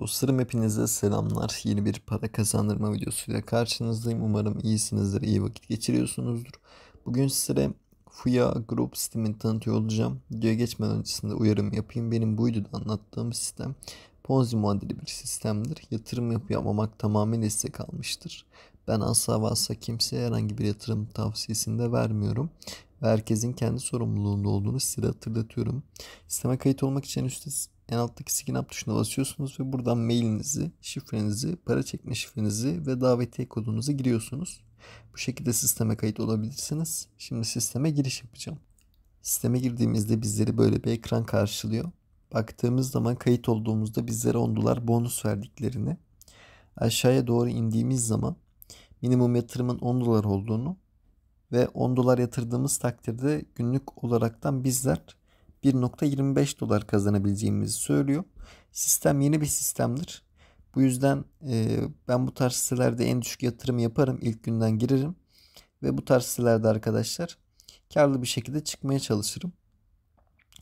Dostlarım hepinize selamlar. Yeni bir para kazandırma videosuyla karşınızdayım. Umarım iyisinizdir, iyi vakit geçiriyorsunuzdur. Bugün sizlere Fuya Group sistemini tanıtıyor olacağım. Videoya geçmeden öncesinde uyarım yapayım. Benim bu videoda anlattığım sistem Ponzi muadili bir sistemdir. Yatırım yapamamak tamamen size kalmıştır. Ben asla varsa kimseye herhangi bir yatırım tavsiyesinde vermiyorum ve herkesin kendi sorumluluğunda olduğunu size hatırlatıyorum. Sisteme kayıt olmak için üstte en alttaki sign up tuşuna basıyorsunuz ve buradan mailinizi, şifrenizi, para çekme şifrenizi ve davetiye kodunuzu giriyorsunuz. Bu şekilde sisteme kayıt olabilirsiniz. Şimdi sisteme giriş yapacağım. Sisteme girdiğimizde bizleri böyle bir ekran karşılıyor. Baktığımız zaman kayıt olduğumuzda bizlere 10 dolar bonus verdiklerini, aşağıya doğru indiğimiz zaman minimum yatırımın 10 dolar olduğunu ve 10 dolar yatırdığımız takdirde günlük olaraktan bizler 1.25 dolar kazanabileceğimizi söylüyor. Sistem yeni bir sistemdir. Bu yüzden e, ben bu tarz sitelerde en düşük yatırım yaparım. ilk günden girerim. Ve bu tarz sitelerde arkadaşlar karlı bir şekilde çıkmaya çalışırım.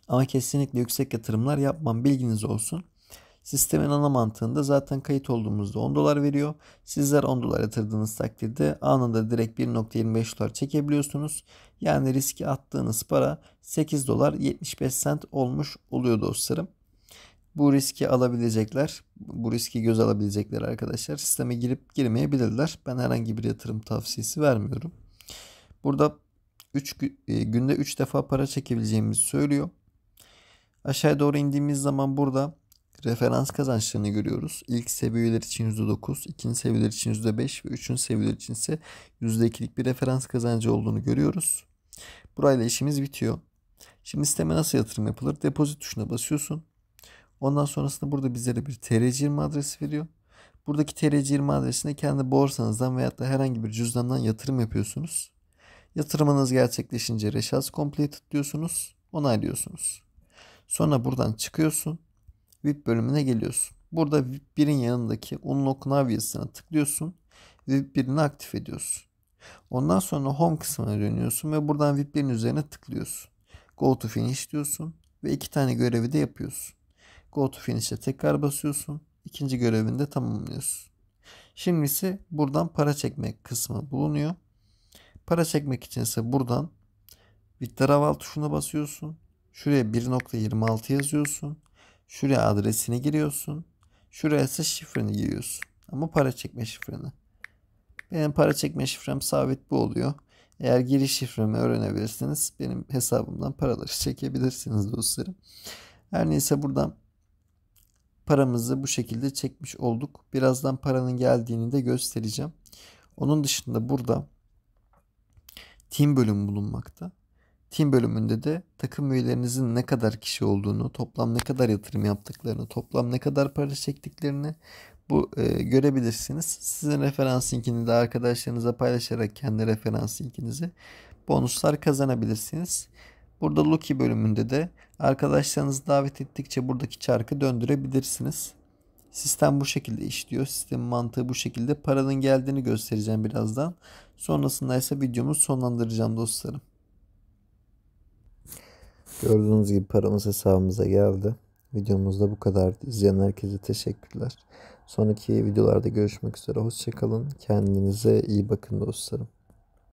Ama kesinlikle yüksek yatırımlar yapmam bilginiz olsun. Sistemin ana mantığında zaten kayıt olduğumuzda 10 dolar veriyor. Sizler 10 dolar yatırdığınız takdirde anında direkt 1.25 dolar çekebiliyorsunuz. Yani riski attığınız para 8 dolar 75 cent olmuş oluyor dostlarım. Bu riski alabilecekler, bu riski göz alabilecekler arkadaşlar sisteme girip girmeyebilirler. Ben herhangi bir yatırım tavsiyesi vermiyorum. Burada 3 e, günde 3 defa para çekebileceğimizi söylüyor. Aşağıya doğru indiğimiz zaman burada referans kazançlarını görüyoruz. İlk seviyeler için %9, ikinci seviyeler için %5 ve üçüncü seviyeler için ise %2'lik bir referans kazancı olduğunu görüyoruz. Burayla işimiz bitiyor. Şimdi sisteme nasıl yatırım yapılır? Depozit tuşuna basıyorsun. Ondan sonrasında burada bizlere bir TR20 adresi veriyor. Buradaki TR20 adresine kendi borsanızdan veya da herhangi bir cüzdandan yatırım yapıyorsunuz. Yatırımınız gerçekleşince Reşas Complete diyorsunuz. Onaylıyorsunuz. Sonra buradan çıkıyorsun. VIP bölümüne geliyorsun. Burada VIP 1'in yanındaki Unlock Navias'ına tıklıyorsun. VIP 1'ini aktif ediyorsun. Ondan sonra Home kısmına dönüyorsun ve buradan VIP 1'in üzerine tıklıyorsun. Go to Finish diyorsun ve iki tane görevi de yapıyorsun. Go to Finish'e tekrar basıyorsun. İkinci görevini de tamamlıyorsun. Şimdi ise buradan para çekmek kısmı bulunuyor. Para çekmek için ise buradan Withdrawal tuşuna basıyorsun. Şuraya 1.26 yazıyorsun. Şuraya adresini giriyorsun. Şuraya ise şifreni giriyorsun. Ama para çekme şifreni. Benim para çekme şifrem sabit bu oluyor. Eğer giriş şifremi öğrenebilirsiniz benim hesabımdan paraları çekebilirsiniz dostlarım. Her neyse buradan paramızı bu şekilde çekmiş olduk. Birazdan paranın geldiğini de göstereceğim. Onun dışında burada team bölümü bulunmakta. Team bölümünde de takım üyelerinizin ne kadar kişi olduğunu, toplam ne kadar yatırım yaptıklarını, toplam ne kadar para çektiklerini bu e, görebilirsiniz. Sizin referans linkini de arkadaşlarınıza paylaşarak kendi referans linkinizi bonuslar kazanabilirsiniz. Burada Lucky bölümünde de arkadaşlarınızı davet ettikçe buradaki çarkı döndürebilirsiniz. Sistem bu şekilde işliyor. Sistem mantığı bu şekilde. Paranın geldiğini göstereceğim birazdan. Sonrasında ise videomu sonlandıracağım dostlarım. Gördüğünüz gibi paramız hesabımıza geldi. Videomuzda bu kadar. İzleyen herkese teşekkürler. Sonraki videolarda görüşmek üzere. Hoşçakalın. Kendinize iyi bakın dostlarım.